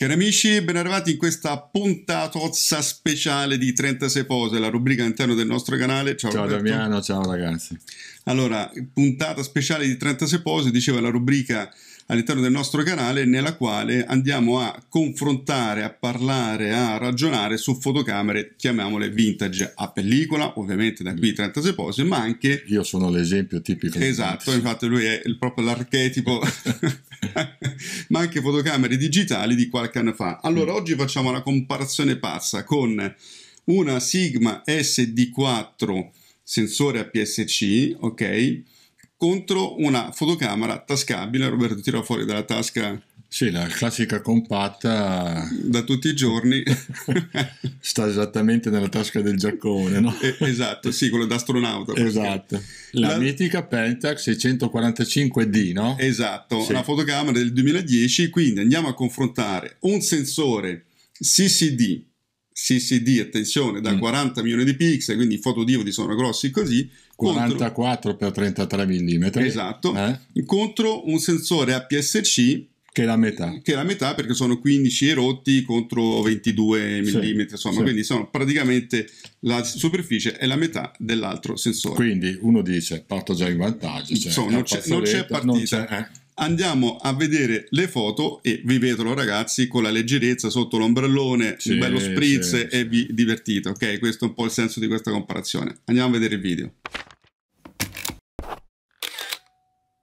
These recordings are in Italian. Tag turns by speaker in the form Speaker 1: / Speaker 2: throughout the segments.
Speaker 1: Cari amici, ben arrivati in questa puntatozza speciale di 36 pose, la rubrica all'interno del nostro canale. Ciao, ciao Damiano,
Speaker 2: ciao ragazzi.
Speaker 1: Allora, puntata speciale di 36 pose, diceva la rubrica all'interno del nostro canale nella quale andiamo a confrontare, a parlare, a ragionare su fotocamere, chiamiamole vintage a pellicola, ovviamente da qui 36 pose, ma anche... Io sono l'esempio tipico. Esatto, infatti lui è il, proprio l'archetipo, ma anche fotocamere digitali di qualche anno fa. Allora mm. oggi facciamo la comparazione pazza con una Sigma SD4 sensore APS-C, ok? contro una fotocamera tascabile, Roberto tira fuori dalla tasca sì, la classica compatta
Speaker 2: da tutti i giorni sta esattamente nella tasca del giaccone, no? esatto, sì, quello da astronauta. Esatto. La, la, mitica Pentax
Speaker 1: 645D, no? Esatto, sì. una fotocamera del 2010, quindi andiamo a confrontare un sensore CCD CCD, attenzione, da mm. 40 milioni di pixel, quindi i fotodiodi sono grossi così. 44 contro... x 33 mm. Esatto, eh? contro un sensore APS-C che è la metà. Che è la metà perché sono 15 rotti contro 22 sì, mm, insomma, sì. quindi sono praticamente la superficie è la metà dell'altro sensore. Quindi
Speaker 2: uno dice parto già in vantaggio, cioè, so, non, c'è, non, c'è, partita. Non c'è, eh
Speaker 1: andiamo a vedere le foto e vi vedo ragazzi con la leggerezza sotto l'ombrellone, sì, il bello spritz sì, e vi divertite, ok? Questo è un po' il senso di questa comparazione. Andiamo a vedere il video.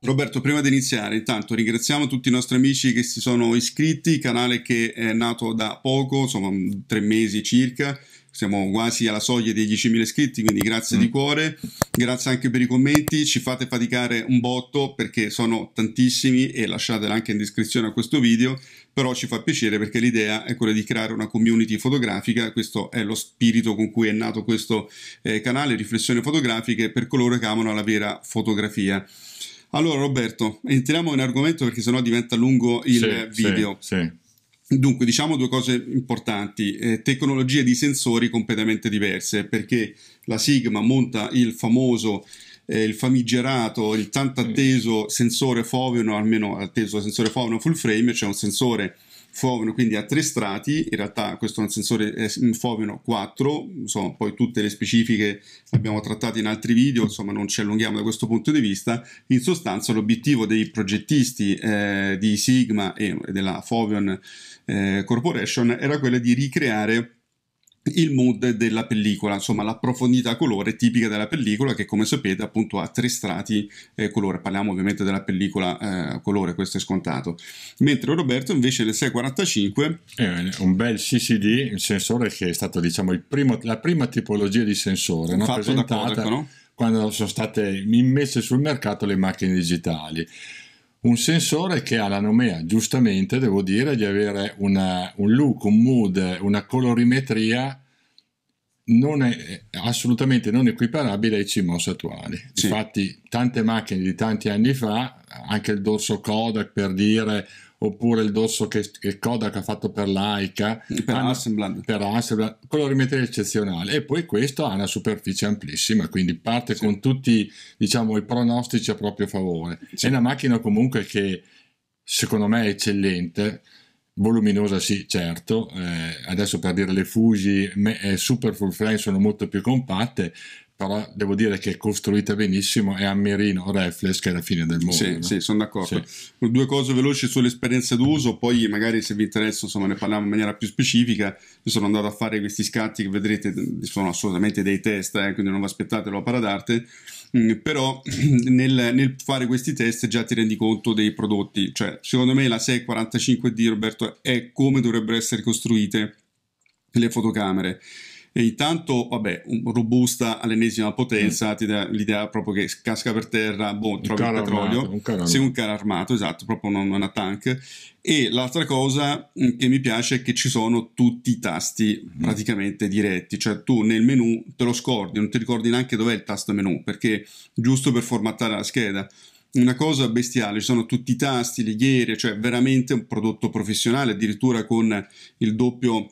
Speaker 1: Roberto, prima di iniziare, intanto ringraziamo tutti i nostri amici che si sono iscritti, canale che è nato da poco, insomma mm, tre mesi circa, siamo quasi alla soglia dei 10.000 iscritti, quindi grazie mm. di cuore, grazie anche per i commenti, ci fate faticare un botto perché sono tantissimi e lasciatela anche in descrizione a questo video, però ci fa piacere perché l'idea è quella di creare una community fotografica, questo è lo spirito con cui è nato questo eh, canale, riflessioni fotografiche per coloro che amano la vera fotografia. Allora Roberto, entriamo in argomento perché sennò diventa lungo il sì, video. Sì, sì. Dunque, diciamo due cose importanti, eh, tecnologie di sensori completamente diverse, perché la Sigma monta il famoso, eh, il famigerato, il tanto atteso sensore foveno, almeno atteso sensore foveno full frame, cioè un sensore fovino quindi a tre strati, in realtà questo è un sensore eh, Foveno 4, insomma, poi tutte le specifiche le abbiamo trattate in altri video, insomma non ci allunghiamo da questo punto di vista, in sostanza l'obiettivo dei progettisti eh, di Sigma e della Fovion eh, Corporation era quello di ricreare il mood della pellicola, insomma la profondità colore tipica della pellicola che come sapete appunto ha tre strati eh, colore, parliamo ovviamente
Speaker 2: della pellicola eh, colore, questo è scontato, mentre Roberto invece le 645 eh, un bel CCD, il sensore che è stato diciamo primo, la prima tipologia di sensore no? fatto presentata quando sono state immesse sul mercato le macchine digitali un sensore che ha la nomea, giustamente devo dire, di avere una, un look, un mood, una colorimetria non è assolutamente non equiparabile ai CMOS attuali. Sì. Infatti, tante macchine di tanti anni fa, anche il dorso Kodak per dire oppure il dorso che, che Kodak ha fatto per l'Aika per hanno, Assemblad per Assemblad colorimetria eccezionale e poi questo ha una superficie amplissima quindi parte sì. con tutti diciamo, i pronostici a proprio favore sì. è una macchina comunque che secondo me è eccellente voluminosa sì certo eh, adesso per dire le Fuji me, eh, super full frame sono molto più compatte però devo dire che è costruita benissimo e a Merino Reflex che è la fine del mondo. Sì, sì sono d'accordo. Sì. Due cose veloci sull'esperienza d'uso, poi magari se vi interessa insomma,
Speaker 1: ne parliamo in maniera più specifica. Io sono andato a fare questi scatti che vedrete, sono assolutamente dei test, eh, quindi non vi aspettate l'opera d'arte, mm, però nel, nel, fare questi test già ti rendi conto dei prodotti, cioè secondo me la 645D Roberto è come dovrebbero essere costruite le fotocamere e intanto, vabbè, robusta all'ennesima potenza, mm. ti dà l'idea proprio che casca per terra, boh, trovi il petrolio, armato, un caro sei un carro armato, esatto, proprio non una tank. E l'altra cosa mm, che mi piace è che ci sono tutti i tasti mm. praticamente diretti, cioè tu nel menu te lo scordi, non ti ricordi neanche dov'è il tasto menu, perché giusto per formattare la scheda una cosa bestiale, ci sono tutti i tasti, le ghiere, cioè veramente un prodotto professionale, addirittura con il doppio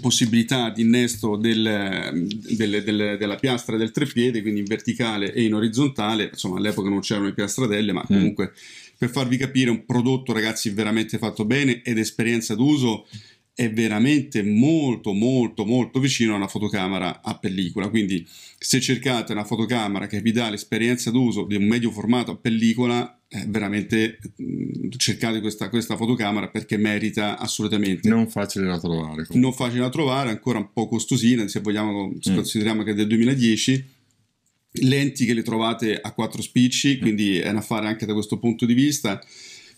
Speaker 1: possibilità di innesto del, del, del, della piastra del treppiede, quindi in verticale e in orizzontale. Insomma, all'epoca non c'erano le piastradelle, ma mm. comunque per farvi capire, un prodotto, ragazzi, veramente fatto bene ed esperienza d'uso è veramente molto molto molto vicino a una fotocamera a pellicola quindi se cercate una fotocamera che vi dà l'esperienza d'uso di un medio formato a pellicola eh, veramente mm, cercate questa, questa, fotocamera perché merita assolutamente
Speaker 2: non facile da trovare comunque. non
Speaker 1: facile da trovare ancora un po' costosina se vogliamo mm. consideriamo che è del 2010 lenti che le trovate a quattro spicci mm. quindi è un affare anche da questo punto di vista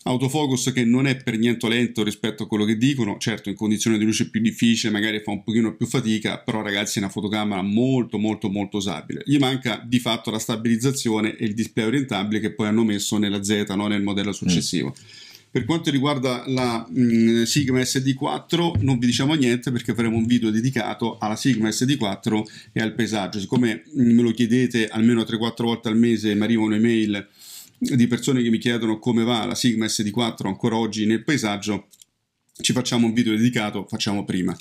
Speaker 1: autofocus che non è per niente lento rispetto a quello che dicono, certo in condizioni di luce più difficile magari fa un pochino più fatica, però ragazzi è una fotocamera molto molto molto usabile. Gli manca di fatto la stabilizzazione e il display orientabile che poi hanno messo nella Z, no? nel modello mm. successivo. Mm. Per quanto riguarda la mh, mm, Sigma SD4 non vi diciamo niente perché faremo un video dedicato alla Sigma SD4 e al paesaggio. Siccome mh, mm, me lo chiedete almeno 3-4 volte al mese mi arrivano email di persone che mi chiedono come va la Sigma SD4 ancora oggi nel paesaggio, ci facciamo un video dedicato, facciamo prima.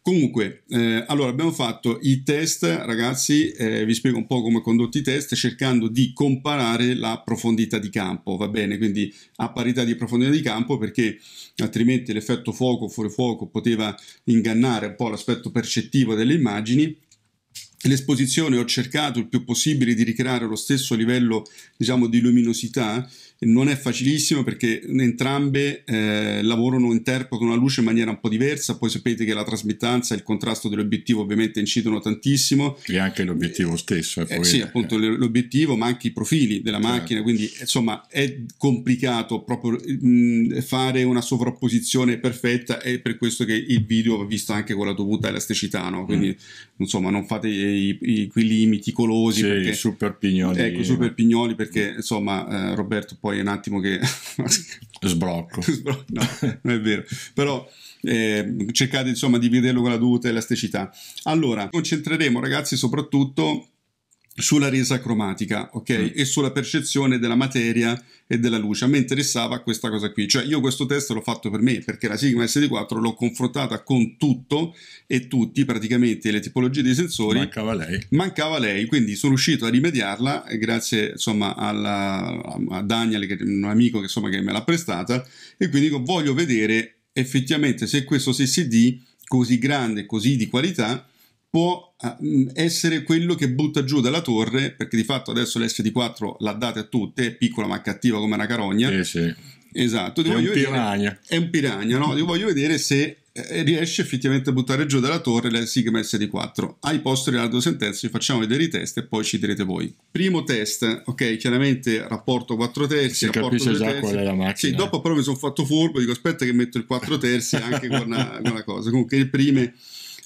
Speaker 1: Comunque, eh, allora abbiamo fatto i test, ragazzi, eh, vi spiego un po' come condotti i test, cercando di comparare la profondità di campo, va bene? Quindi a parità di profondità di campo, perché altrimenti l'effetto fuoco, fuori fuoco, poteva ingannare un po' l'aspetto percettivo delle immagini l'esposizione ho cercato il più possibile di ricreare lo stesso livello diciamo, di luminosità non è facilissimo perché entrambe eh, lavorano, interpretano la luce in maniera un po' diversa, poi sapete che la trasmittanza e il contrasto dell'obiettivo ovviamente incidono tantissimo.
Speaker 2: E anche l'obiettivo stesso. Eh, eh poi, sì, appunto
Speaker 1: eh. l'obiettivo, ma anche i profili della certo. macchina, quindi insomma è complicato proprio mh, fare una sovrapposizione perfetta È per questo che il video va visto anche con la dovuta elasticità, no? quindi mm. insomma non fate i, i, quei limiti colosi. Sì, perché, super pignoli. Ecco, super pignoli perché insomma eh, Roberto poi poi è un attimo che... Sbrocco. Sbrocco. No, non è vero. Però eh, cercate insomma di vederlo con la dovuta elasticità. Allora, concentreremo ragazzi soprattutto sulla resa cromatica, ok? Mm. E sulla percezione della materia e della luce. A me interessava questa cosa qui, cioè io questo test l'ho fatto per me perché la Sigma SD4 l'ho confrontata con tutto e tutti praticamente le tipologie di sensori. Mancava lei. Mancava lei, quindi sono riuscito a rimediarla grazie insomma alla, a Daniel, che è un amico che, insomma, che me l'ha prestata e quindi voglio vedere effettivamente se questo SSD così grande, così di qualità può eh, mm, essere quello che butta giù dalla torre, perché di fatto adesso l'SD4 l'ha data a tutte, è piccola ma cattiva come una carogna. Eh sì. Esatto, è un, vedere, è un piragna. No? Ti voglio vedere se eh, riesce effettivamente a buttare giù dalla torre la sigma SD4. Ai posti della tua sentenza vi facciamo vedere i test e poi ci direte voi. Primo test, ok, chiaramente rapporto 4 terzi. Si capisce già terzi. qual è la macchina. Sì, dopo però mi sono fatto furbo, dico aspetta che metto il 4 terzi anche con una, con una cosa. Comunque le prime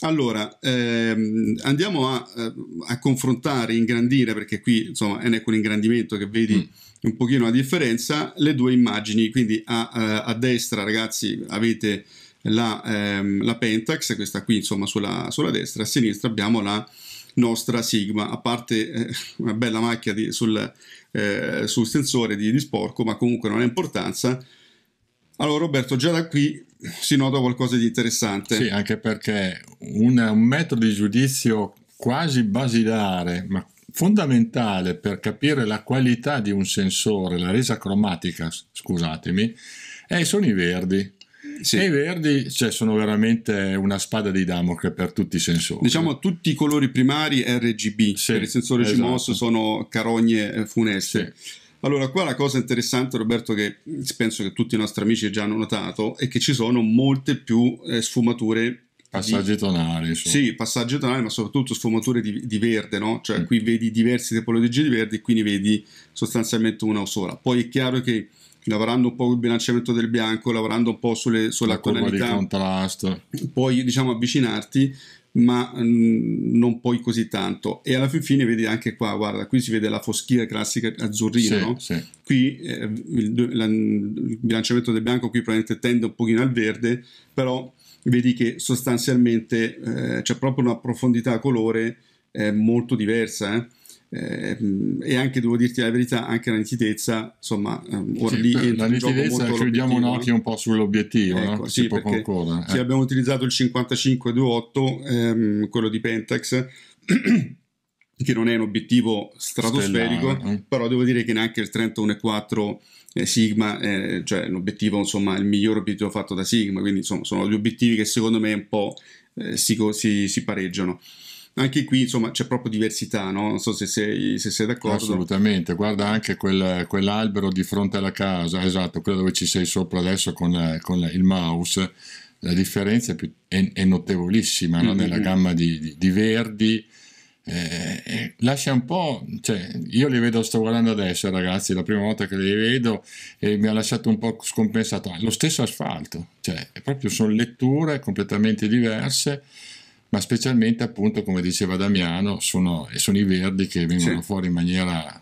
Speaker 1: allora, ehm, andiamo a, eh, a, confrontare, ingrandire, perché qui insomma è con ingrandimento che vedi mm. un pochino la differenza, le due immagini. Quindi a, eh, a destra, ragazzi, avete la, ehm, la, Pentax, questa qui insomma sulla, sulla, destra, a sinistra abbiamo la nostra Sigma, a parte eh, una bella macchia di, sul, eh, sul, sensore di, di sporco, ma comunque non ha importanza. Allora Roberto, già da qui si nota qualcosa di
Speaker 2: interessante. Sì, anche perché un, un metodo di giudizio quasi basilare, ma fondamentale per capire la qualità di un sensore, la resa cromatica, scusatemi, eh, sono i verdi. Sì. E i verdi cioè, sono veramente una spada di Damocle per tutti i sensori.
Speaker 1: Diciamo tutti i colori primari RGB, sì, per il sensore esatto. CMOS sono carogne eh, funeste. Sì. Allora, qua la cosa interessante, Roberto, che penso che tutti i nostri amici già hanno notato, è che ci sono molte più eh, sfumature Passaggi tonali. So. Sì, passaggi tonali, ma soprattutto sfumature di, di verde, no? Cioè mm. qui vedi diverse tipologie di verde e quindi vedi sostanzialmente una sola. Poi è chiaro che lavorando un po' col bilanciamento del bianco, lavorando un po' sulle, sulla La tonalità, poi diciamo avvicinarti, ma mm, non poi così tanto. E alla fin fine vedi anche qua, guarda, qui si vede la foschia classica azzurrina, sì, no? sì. Qui eh, il, la, il, bilanciamento del bianco qui probabilmente tende un pochino al verde, però vedi che sostanzialmente eh, c'è proprio una profondità colore eh, molto diversa, eh? Ehm, e anche devo dirti la verità anche la nitidezza insomma
Speaker 2: ehm, ora sì, la nitidezza chiudiamo un occhio un po' sull'obiettivo ecco, no? sì, si può concordere sì, eh.
Speaker 1: abbiamo utilizzato il 5528 ehm, quello di Pentax che non è un obiettivo stratosferico Stellare, eh. però devo dire che neanche il 31.4 eh, Sigma eh, cioè l'obiettivo insomma il miglior obiettivo fatto da Sigma quindi insomma sono due obiettivi che secondo me un po' eh, si, si, si pareggiano anche qui insomma c'è proprio
Speaker 2: diversità, no? non so se sei, se sei d'accordo. Assolutamente, guarda anche quel, quell'albero di fronte alla casa, esatto, quello dove ci sei sopra adesso con, con il mouse, la differenza è, più, è, è notevolissima no? mm-hmm. nella mm, mm. gamma di, di, di verdi. Eh, eh, lascia un po', cioè, io li vedo, sto guardando adesso ragazzi, la prima volta che li vedo e mi ha lasciato un po' scompensato, lo stesso asfalto, cioè, proprio sono letture completamente diverse ma specialmente appunto come diceva Damiano sono, sono i verdi che vengono sì. fuori in maniera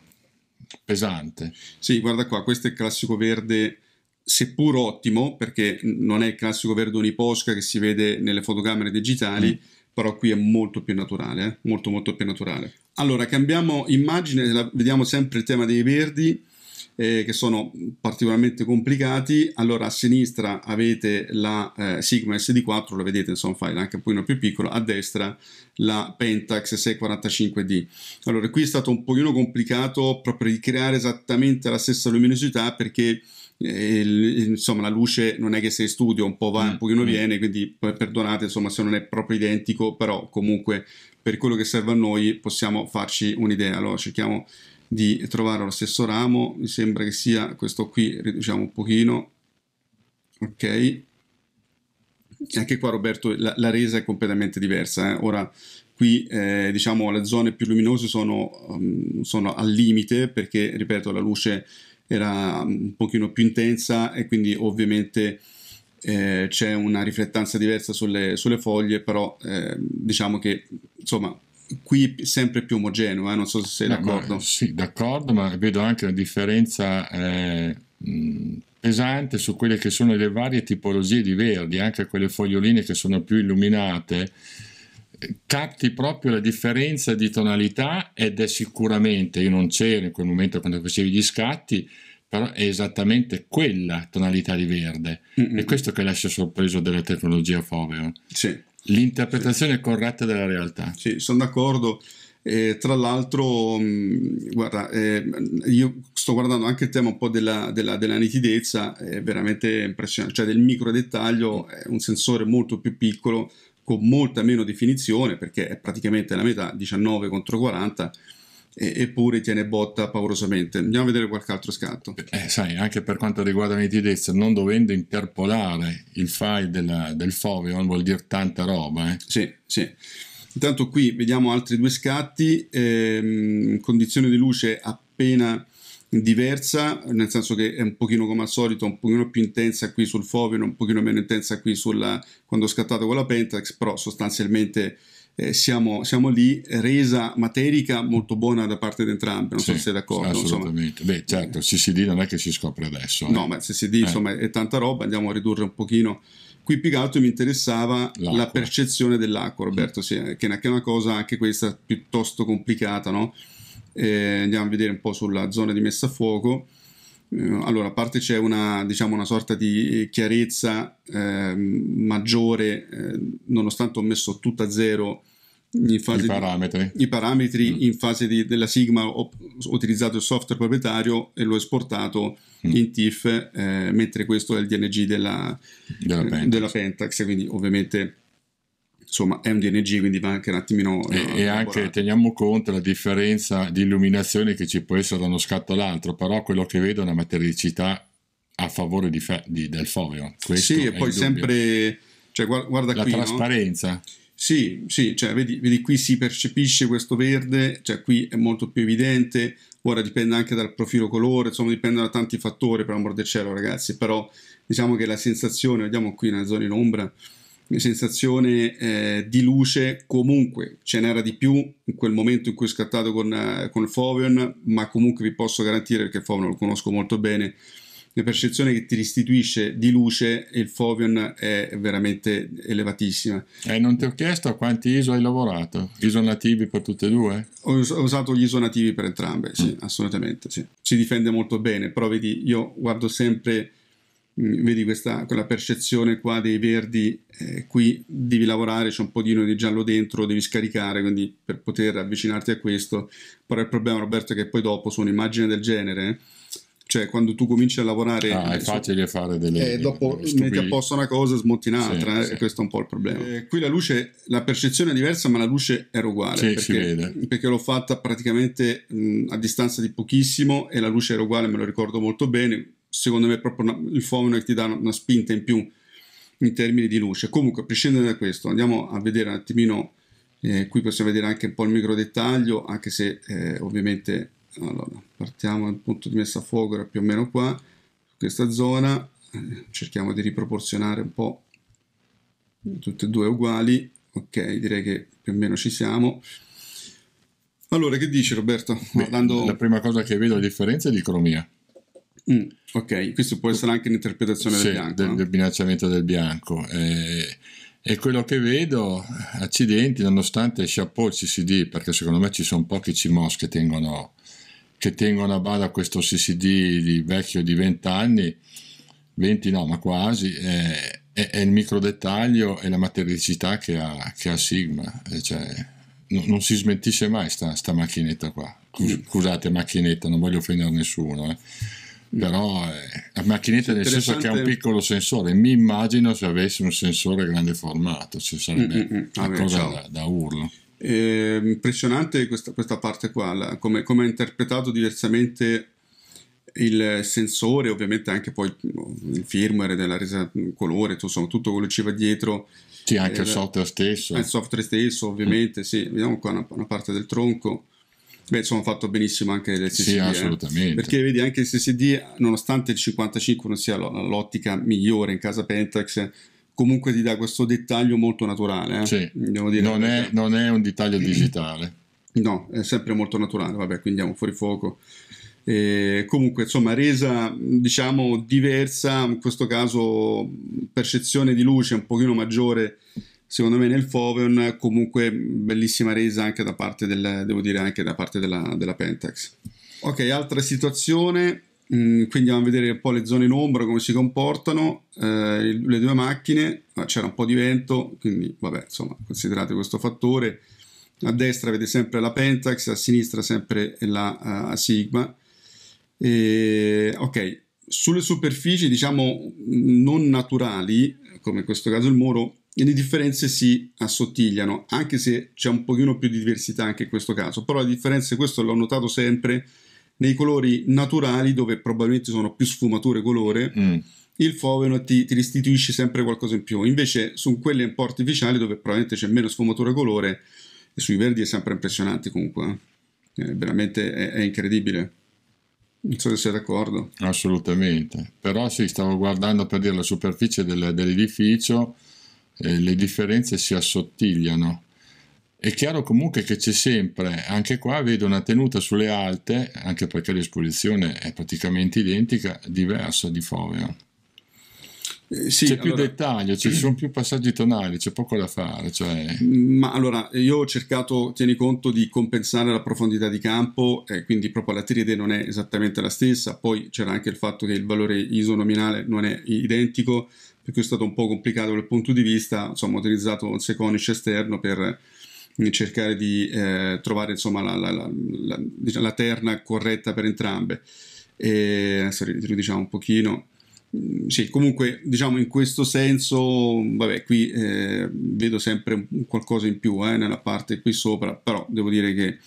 Speaker 2: pesante. Sì, guarda qua, questo
Speaker 1: è il classico verde seppur ottimo perché non è il classico verde uniposca che si vede nelle fotocamere digitali, mm. però qui è molto più naturale, eh? molto molto più naturale. Allora, cambiamo immagine, vediamo sempre il tema dei verdi eh, che sono particolarmente complicati. Allora a sinistra avete la eh, Sigma SD4, lo vedete insomma file anche un pochino più piccolo, a destra la Pentax 645D. Allora qui è stato un pochino complicato proprio ricreare esattamente la stessa luminosità perché eh, insomma la luce non è che sei studio un po' va un mm, pochino mm. viene quindi perdonate insomma se non è proprio identico però comunque per quello che serve a noi possiamo farci un'idea allora cerchiamo di trovare lo stesso ramo, mi sembra che sia questo qui, riduciamo un pochino, ok, anche qua Roberto la, la, resa è completamente diversa, eh. ora qui eh, diciamo le zone più luminose sono, um, sono, al limite perché ripeto la luce era un pochino più intensa e quindi ovviamente eh, c'è una riflettanza diversa sulle, sulle foglie, però eh, diciamo che insomma qui sempre
Speaker 2: più omogeneo, eh? non so se sei no, d'accordo. Ma, sì, d'accordo, ma vedo anche una differenza eh, pesante su quelle che sono le varie tipologie di verdi, anche quelle foglioline che sono più illuminate. Capti proprio la differenza di tonalità ed è sicuramente, io non c'ero in quel momento quando facevi gli scatti, però è esattamente quella tonalità di verde. Mm-hmm. È questo che lascia sorpreso della tecnologia Foveo. Sì. L'interpretazione sì. corretta della realtà. Sì, sono d'accordo.
Speaker 1: Eh, tra l'altro, mh, mm, guarda, eh, io sto guardando anche il tema un po' della, della, della nitidezza, è veramente impressionante, cioè del micro dettaglio, è un sensore molto più piccolo, con molta meno definizione, perché è praticamente la metà, 19 contro
Speaker 2: 40, eppure tiene botta paurosamente. Andiamo a vedere qualche altro scatto. Eh, sai, anche per quanto riguarda la nitidezza, non dovendo interpolare il file della, del Foveon vuol dire tanta roba. Eh. Sì, sì. Intanto qui vediamo altri due scatti,
Speaker 1: ehm, condizione di luce appena diversa, nel senso che è un pochino come al solito, un pochino più intensa qui sul Foveon, un pochino meno intensa qui sulla, quando ho scattato con la Pentax, però sostanzialmente eh, siamo, siamo, lì, resa materica molto buona da parte di entrambe, non sì, so se sei d'accordo. Assolutamente,
Speaker 2: insomma. beh certo, eh. CCD non è che si scopre adesso. Eh. No, ma CCD eh. insomma
Speaker 1: è tanta roba, andiamo a ridurre un pochino. Qui più che altro mi interessava l'acqua. la percezione dell'acqua, Roberto, sì, che, è una cosa anche questa piuttosto complicata, no? Eh, andiamo a vedere un po' sulla zona di messa a fuoco. Allora, a parte c'è una, diciamo, una sorta di chiarezza eh, maggiore, eh, nonostante ho messo tutto a zero in fase I parametri, di, i parametri mm. in fase di, della Sigma ho, ho, utilizzato il software proprietario e l'ho esportato mm. in TIFF eh, mentre questo è il DNG della, della, eh, Pentax. della, Pentax. quindi
Speaker 2: ovviamente insomma è un DNG quindi va anche un attimino e, eh, e anche teniamo conto la differenza di illuminazione che ci può essere da uno scatto all'altro però quello che vedo è una matericità a favore di fe- del foglio questo sì e poi
Speaker 1: sempre cioè, guarda la qui, trasparenza no? Sì, sì, cioè, vedi, vedi, qui si percepisce questo verde, cioè qui è molto più evidente, ora dipende anche dal profilo colore, insomma dipende da tanti fattori per amor del cielo ragazzi, però diciamo che la sensazione, vediamo qui nella zona in ombra, la sensazione eh, di luce comunque ce n'era di più in quel momento in cui è scattato con, eh, con il Fovion, ma comunque vi posso garantire, perché il Fovion lo conosco molto bene, una percezione che ti restituisce di luce il Fovion è veramente elevatissima. E non ti ho chiesto a quanti ISO hai lavorato? ISO nativi per tutte e due? Ho, ho usato gli ISO nativi per entrambe, sì, mm. assolutamente, sì. Si difende molto bene, però vedi, io guardo sempre mm, vedi questa, quella percezione qua dei verdi, eh, qui devi lavorare, c'è un podino di giallo dentro, devi scaricare, quindi per poter avvicinarti a questo, però il problema Roberto è che poi dopo su un'immagine del genere cioè, quando tu cominci a lavorare... Ah, è facile su... fare delle... E eh, dopo stupide. metti a posto una cosa, smonti un'altra, sì, eh, sì. questo è un po' il problema. Eh, qui la luce, la percezione è diversa, ma la luce era uguale. Sì, perché, si vede. Perché l'ho fatta praticamente mh, a distanza di pochissimo e la luce era uguale, me lo ricordo molto bene. Secondo me è proprio una, il fono che ti dà una spinta in più in termini di luce. Comunque, prescindendo da questo, andiamo a vedere un attimino... Eh, qui possiamo vedere anche un po' il micro dettaglio, anche se eh, ovviamente allora, partiamo dal punto di messa a fuoco era più o meno qua questa zona cerchiamo di riproporzionare un po' tutte e due uguali ok direi che più o meno ci siamo
Speaker 2: allora che dici Roberto? Beh, Guardando... la prima cosa che vedo la differenza è di cromia mm, ok questo può essere anche un'interpretazione sì, del bianco del, no? del bilanciamento del bianco eh, e quello che vedo, accidenti, nonostante chapeau CCD, perché secondo me ci sono pochi CMOS che tengono che tengono a bada questo CCD di vecchio di 20 anni, 20 no, ma quasi, è, è, è il micro dettaglio e la matericità che ha, che ha Sigma, cioè, no, non si smentisce mai sta, sta macchinetta qua. Mm. Scusate, macchinetta, non voglio offendere nessuno, eh. però eh, la macchinetta nel senso che ha un piccolo sensore, mi immagino se avesse un sensore grande formato, cioè sarebbe mm, mm, mm. una Vabbè, cosa da, da urlo.
Speaker 1: Ehm, impressionante questa, questa, parte qua, la, come, come ha interpretato diversamente il sensore, ovviamente anche poi mm, il firmware della resa mm, colore, insomma, tutto quello che ci va dietro. Sì, anche eh, il software stesso. Il software stesso, ovviamente, mm. sì. Vediamo qua una, una, parte del tronco. Beh, insomma, fatto benissimo anche l'SSD. Sì, eh. assolutamente. Eh? Perché vedi, anche il SSD, nonostante il 55 non sia l'ottica migliore in casa Pentax, comunque ti dà questo dettaglio molto naturale. Eh? Sì. Devo dire non è, non, è, un dettaglio digitale. No, è sempre molto naturale, vabbè, quindi andiamo fuori fuoco. E comunque, insomma, resa diciamo diversa, in questo caso percezione di luce un pochino maggiore secondo me nel Foveon comunque bellissima resa anche da parte del, devo dire anche da parte della, della Pentax ok altra situazione Mm, quindi andiamo a vedere un po' le zone in ombra, come si comportano, eh, le due macchine, c'era un po' di vento, quindi vabbè, insomma, considerate questo fattore. A destra avete sempre la Pentax, a sinistra sempre la uh, Sigma. E, ok, sulle superfici diciamo non naturali, come in questo caso il muro, le differenze si assottigliano, anche se c'è un pochino più di diversità anche in questo caso, però le differenze, questo l'ho notato sempre, nei colori naturali dove probabilmente sono più sfumature colore. Mm. Il foveno ti, ti, restituisce sempre qualcosa in più. Invece, su quelle un po' artificiali, dove probabilmente c'è meno sfumatura colore, sui verdi è sempre impressionante. Comunque, eh. eh, veramente è, è incredibile. Non so se sei d'accordo.
Speaker 2: Assolutamente. Però sì, stavo guardando per dire la superficie del, dell'edificio, eh, le differenze si assottigliano. È chiaro comunque che c'è sempre, anche qua vedo una tenuta sulle alte, anche perché l'esposizione è praticamente identica, diversa di Foveo. Eh, sì, c'è allora, più dettaglio, ci sono più passaggi tonali, c'è poco da fare. Cioè...
Speaker 1: Ma allora, io ho cercato, tieni conto, di compensare la profondità di campo, eh, quindi proprio la tiride non è esattamente la stessa, poi c'era anche il fatto che il valore ISO nominale non è identico, per cui è stato un po' complicato dal punto di vista, insomma ho utilizzato un seconice esterno per cercare di eh, trovare insomma, la, la, la, la, terna corretta per entrambe. E, adesso riduciamo un pochino. Mm, sì, comunque diciamo in questo senso, vabbè, qui eh, vedo sempre qualcosa in più eh, nella parte qui sopra, però devo dire che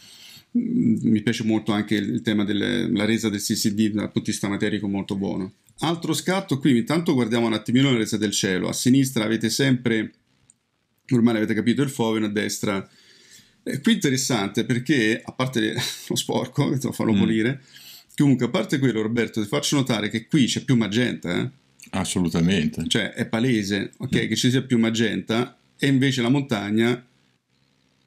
Speaker 1: mm, mi piace molto anche il, tema della resa del CCD dal punto di vista materico molto buono. Altro scatto qui, intanto guardiamo un attimino la resa del cielo. A sinistra avete sempre ormai avete capito il Foven a destra. E qui interessante perché, a parte lo sporco, che te lo farò mm. pulire, comunque a parte quello Roberto ti faccio notare che qui c'è più magenta, eh? Assolutamente. Cioè è palese, ok, mm. che ci sia più magenta e invece la montagna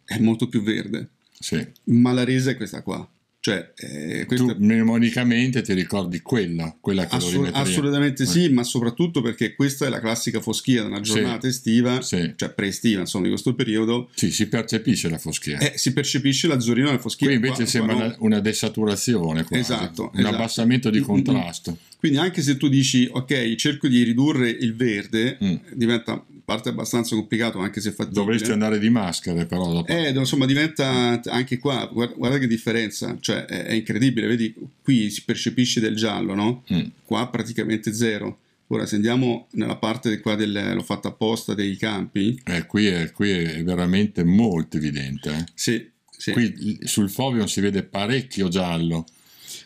Speaker 1: è molto più verde. Sì. Ma la resa è questa qua. Cioè,
Speaker 2: eh, questa... Tu mnemonicamente ti ricordi quella, quella che Assu- Assolutamente eh. sì,
Speaker 1: ma soprattutto perché questa è la classica foschia della giornata sì, estiva, sì. cioè pre-estiva, insomma, di questo periodo. Sì, si percepisce la foschia. Eh,
Speaker 2: si percepisce l'azzurrino e la foschia. Qui invece qua, sembra qua no. una, una desaturazione quasi, esatto, un esatto. abbassamento di mm, mm, mm. contrasto. Quindi
Speaker 1: anche se tu dici ok, cerco di ridurre il verde, mm. diventa parte abbastanza
Speaker 2: complicato anche se fattibile. Dovresti andare di maschere però. Dopo.
Speaker 1: Eh, insomma diventa anche qua, guarda, guarda che differenza, cioè è, è, incredibile, vedi qui si percepisce del giallo, no? Mm. Qua praticamente zero. Ora, se andiamo nella parte qua del, l'ho fatta apposta dei campi.
Speaker 2: Eh, qui, è, qui è veramente molto evidente. Eh? Sì, sì. Qui sul Fovion si vede parecchio giallo.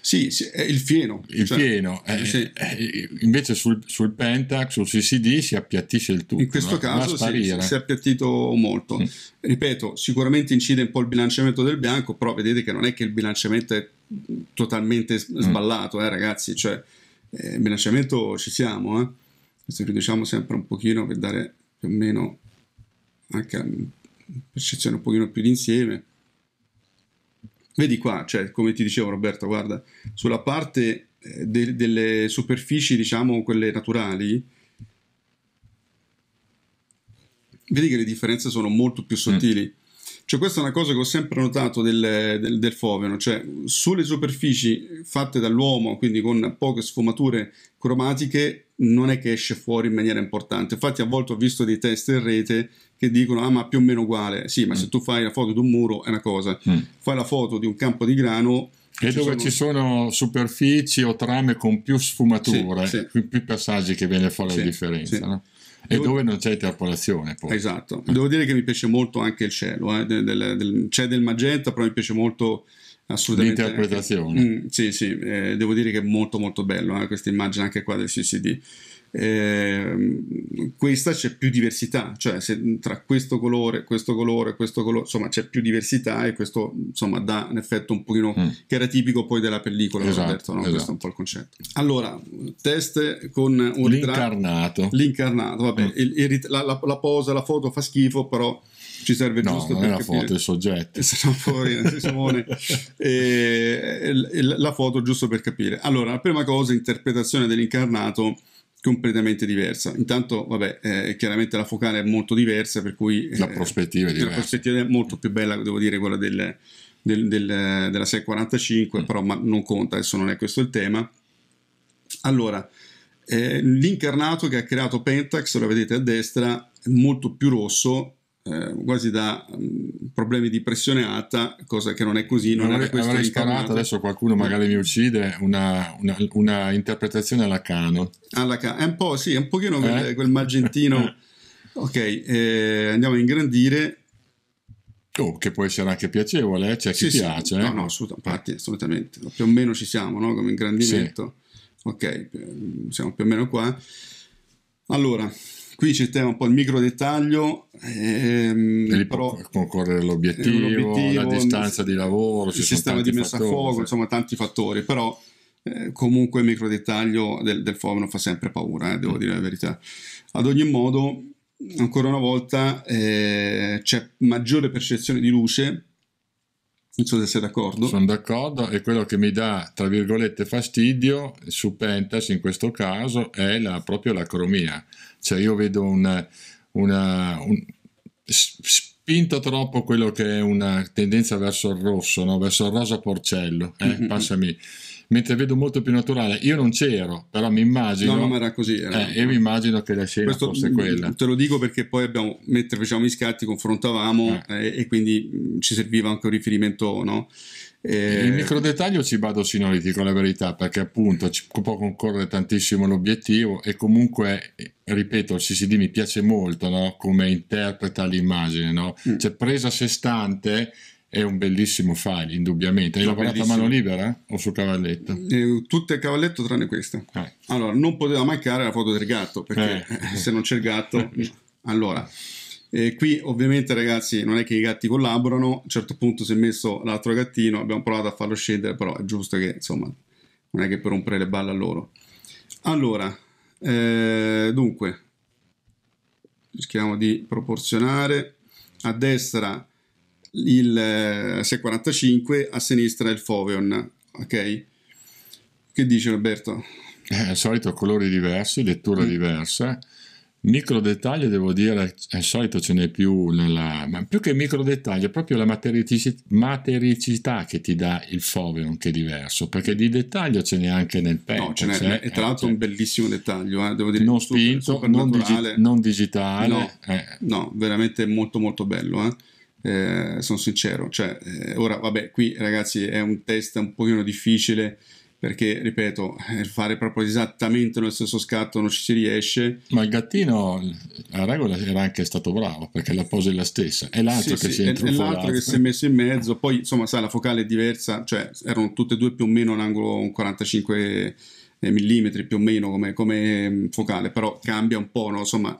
Speaker 2: Sì, sì è il fieno. Il cioè, fieno. Eh, eh sì. Eh, invece sul, sul Pentax, sul CCD si appiattisce il tutto. In questo va, caso va si, si, è
Speaker 1: appiattito molto. Mm. Ripeto, sicuramente incide un po' il bilanciamento del bianco, però vedete che non è che il bilanciamento è totalmente mm. sballato, mm. eh, ragazzi. Cioè, eh, il bilanciamento ci siamo, eh. Questo riduciamo sempre un pochino per dare più o meno anche percezione un pochino più d'insieme Vedi qua, cioè, come ti dicevo Roberto, guarda, sulla parte eh, de- delle superfici, diciamo, quelle naturali, vedi che le differenze sono molto più sottili. Mm. Cioè, questa è una cosa che ho sempre notato del, del, del foveno, cioè sulle superfici fatte dall'uomo, quindi con poche sfumature cromatiche, non è che esce fuori in maniera importante. Infatti, a volte ho visto dei test in rete che dicono: Ah, ma più o meno uguale. Sì, ma mm. se tu fai la foto di un muro è una cosa, mm. fai la foto di un campo di grano. E ci dove sono... ci
Speaker 2: sono superfici o trame con più sfumature, sì, sì. più passaggi che viene fuori sì, la differenza. No? E Devo... dove non c'è interpolazione poi. Esatto.
Speaker 1: Devo dire che mi piace molto anche il cielo, eh, del, del, del, c'è del magenta, però mi piace molto assolutamente. L'interpretazione. Mm, sì, sì, eh, devo dire che è molto molto bello eh, questa immagine anche qua del CCD. Ehm, questa c'è più diversità, cioè se tra questo colore, questo colore, questo colore, insomma c'è più diversità e questo insomma dà un effetto un pochino mm. che era tipico poi della pellicola, esatto, Roberto, no? esatto. questo è un po' il concetto. Allora, test con un l'incarnato. Ritratto, l'incarnato, vabbè, mm. il, il, la, la, la posa, la foto fa schifo, però ci serve no, giusto non per è la capire. foto, il soggetto. Eh, siamo fuori, Simone. e, la foto giusto per capire. Allora, la prima cosa, interpretazione dell'incarnato completamente diversa. Intanto, vabbè, eh, chiaramente la focale è molto diversa, per cui la eh, prospettiva è diversa. La prospettiva è molto più bella, devo dire, quella del, del, del, della 645, mm. però ma non conta, adesso non è questo il tema. Allora, eh, l'incarnato che ha creato Pentax, lo vedete a destra, è molto più rosso eh, quasi da mh, mm, problemi di pressione alta, cosa che non è così. Non avrei, era avrei sparato, adesso
Speaker 2: qualcuno eh. magari mi uccide, una, una, una interpretazione alla Cano.
Speaker 1: Alla Cano, è un po' sì, è un pochino eh? quel, quel, magentino. ok, eh, andiamo a ingrandire.
Speaker 2: Oh, che può essere anche piacevole, eh, c'è cioè sì, chi sì. piace. No, no,
Speaker 1: assolutamente, assolutamente. Più o meno ci siamo, no? Come ingrandimento. Sì. Ok, siamo più o meno qua. Allora, qui il tema un po' il micro dettaglio. Ehm,
Speaker 2: però, concorrere l'obiettivo, la distanza di lavoro, il sistema di messa fattori, a fuoco, sì. insomma
Speaker 1: tanti fattori, però eh, comunque il micro dettaglio del, del forum fa sempre paura, eh, devo mm. dire la verità. Ad ogni modo, ancora una volta,
Speaker 2: eh, c'è maggiore percezione di luce non so se sei d'accordo. Sono d'accordo e quello che mi dà, tra virgolette, fastidio su Pentas in questo caso è la, proprio l'acromia. Cioè io vedo una, una un, spinto troppo quello che è una tendenza verso il rosso, no? verso il rosa porcello, eh? mm-hmm. passami mentre vedo molto più naturale. Io non c'ero, però mi immagino. No, no, ma era
Speaker 1: così. Era... Eh, io mi
Speaker 2: immagino che la scena Questo, fosse quella.
Speaker 1: Te lo dico perché poi abbiamo, mentre facevamo gli scatti, confrontavamo eh. Eh, e quindi ci serviva anche un riferimento, no? E... Il micro
Speaker 2: dettaglio ci vado sino lì, dico la verità, perché appunto ci può concorrere tantissimo l'obiettivo e comunque, eh, ripeto, il CCD mi piace molto no? come interpreta l'immagine, no? mm. cioè presa a sé stante è un bellissimo file, indubbiamente. Hai lavorato bellissimo. a mano libera o su cavalletto? Eh,
Speaker 1: tutte a cavalletto
Speaker 2: tranne questa. Eh.
Speaker 1: Allora, non poteva mancare la foto del gatto, perché eh. eh se non c'è il gatto... allora, qui ovviamente ragazzi non è che i gatti collaborano, a un certo punto si è messo l'altro gattino, abbiamo provato a farlo scendere, però è giusto che insomma non è che per rompere le balle a loro. Allora, eh, dunque, cerchiamo di proporzionare. A destra il 645, eh, a sinistra il Foveon, ok? Che dice Roberto?
Speaker 2: Eh, al solito colori diversi, lettura mm. diverse. Micro dettaglio devo dire, al solito ce n'è più nella... Ma più che micro dettaglio, è proprio la matericità che ti dà il Foveon che è diverso, perché di dettaglio ce n'è anche nel pezzo. No, ce n'è, cioè, e tra l'altro eh, un
Speaker 1: bellissimo dettaglio, eh, devo dire. Non spinto, super, super non, digi-
Speaker 2: non, digitale. No,
Speaker 1: eh. no, veramente molto molto bello. Eh eh, sono sincero. Cioè, eh, ora, vabbè, qui ragazzi è un test un pochino difficile perché, ripeto, eh, fare proprio esattamente lo stesso scatto non ci si riesce.
Speaker 2: Ma il gattino, la regola era anche stato bravo perché la posa è la stessa, è l'altro sì, che sì, si è È l'altro che si è messo in mezzo, poi insomma, sai, la focale è
Speaker 1: diversa, cioè erano tutte e due più o meno un angolo un 45 millimetri più o meno come, come mm, focale, però cambia un po', no? insomma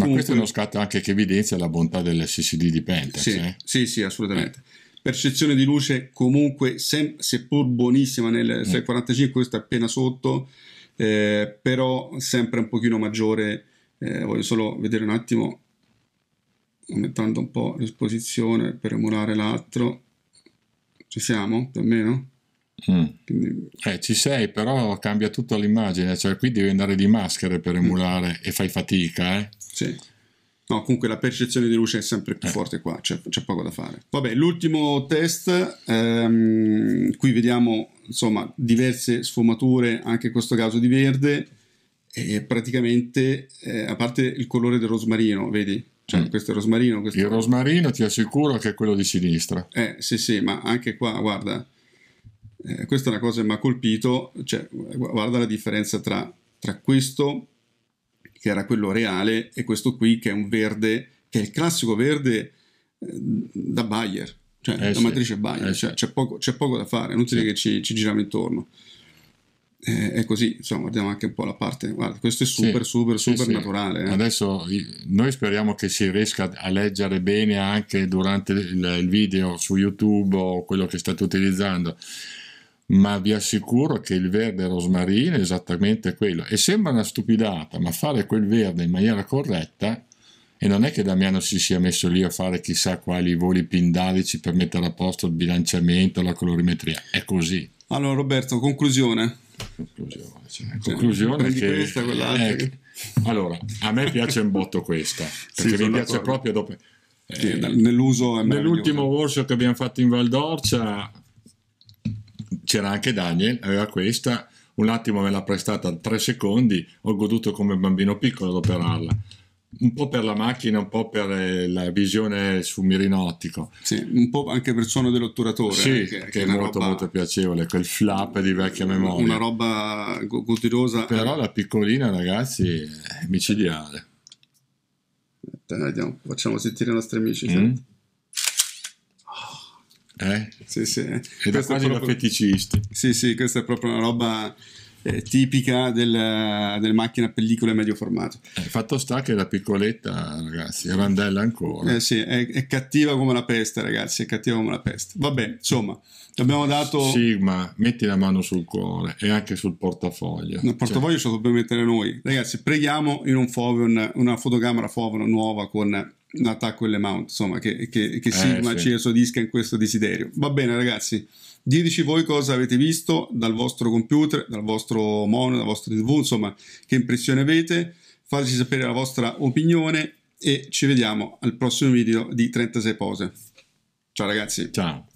Speaker 2: ma Dunque, questo è uno scatto anche che evidenzia la bontà dell'SSD di Pentax. Sì, eh?
Speaker 1: sì, sì, assolutamente. Eh. Percezione di luce comunque, sem- seppur buonissima nel 645, mm. questo è appena sotto, eh, però sempre un pochino maggiore. Eh, voglio solo vedere un attimo, aumentando un po' l'esposizione per emulare l'altro.
Speaker 2: Ci siamo, più o meno? Mm. Eh, ci sei, però cambia tutta l'immagine, cioè qui devi andare di maschere per mm. emulare mm. e fai fatica, eh? Sì. No, comunque la percezione di luce è sempre più eh. forte qua, c'è, c'è, poco da fare.
Speaker 1: Vabbè, l'ultimo test, ehm, qui vediamo insomma diverse sfumature, anche in questo caso di verde, e praticamente eh, a parte il colore del rosmarino, vedi? Cioè, mm. questo è rosmarino. Questo... Il
Speaker 2: rosmarino ti assicuro che è quello di sinistra.
Speaker 1: Eh sì, sì, ma anche qua, guarda, eh, questa è una cosa che mi ha colpito, cioè, guarda la differenza tra, tra questo che era quello reale, e questo qui che è un verde, che è il classico verde eh, da Bayer, cioè eh da sì. matrice Bayer, eh cioè, c'è, poco, c'è, poco, da fare, è inutile sì. che ci, ci, giriamo intorno. Eh, è così, insomma, guardiamo
Speaker 2: anche un po' la parte, guarda, questo è super, sì. super, super naturale. Eh. Adesso noi speriamo che si riesca a leggere bene anche durante il video su YouTube o quello che state utilizzando ma vi assicuro che il verde rosmarino è esattamente quello. E sembra una stupidata, ma fare quel verde in maniera corretta, e non è che Damiano si sia messo lì a fare chissà quali voli pindarici per mettere a posto il bilanciamento, la colorimetria, è così.
Speaker 1: Allora Roberto, conclusione. Conclusione, cioè, conclusione cioè, che, questa, è,
Speaker 2: Allora, a me piace un botto questa, perché sì, mi piace d'accordo. proprio dopo... Eh, sì, nell'uso nell'ultimo workshop che abbiamo fatto in Valdorcia c'era anche Daniel, aveva questa, un attimo me l'ha prestata tre secondi, ho goduto come bambino piccolo ad operarla. Un po' per la macchina, un po' per eh, la visione sul mirino ottico. Sì,
Speaker 1: un po' anche per il suono dell'otturatore. Sì, eh, che, che, è molto,
Speaker 2: roba, molto piacevole, quel flap di vecchia memoria. Una roba gustosa. Però la piccolina, ragazzi, è micidiale. Dai, eh, andiamo, facciamo sentire i nostri amici. Mm. Eh? Sì, sì. E da quasi proprio... da feticisti.
Speaker 1: Sì, sì, questa è proprio una roba eh, tipica del, macchine a pellicola medio formato. Eh, fatto sta che la piccoletta, ragazzi, è randella ancora. Eh sì, è, è, cattiva come la peste, ragazzi, è cattiva come la peste. Vabbè, insomma,
Speaker 2: abbiamo dato... Sigma, metti la mano sul cuore e anche sul portafoglio. Il cioè, portafoglio
Speaker 1: cioè... ce lo dobbiamo mettere noi. Ragazzi, preghiamo in un Foveon, una fotocamera Foveon nuova con attacco e le mount, insomma, che, che, che eh, Sigma eh, sì. ci esodisca in questo desiderio. Va bene, ragazzi. Diteci voi cosa avete visto dal vostro computer, dal vostro mono, dal vostro TV, insomma, che impressione avete. Fateci sapere la vostra opinione e ci vediamo al prossimo video di 36 pose. Ciao ragazzi. Ciao.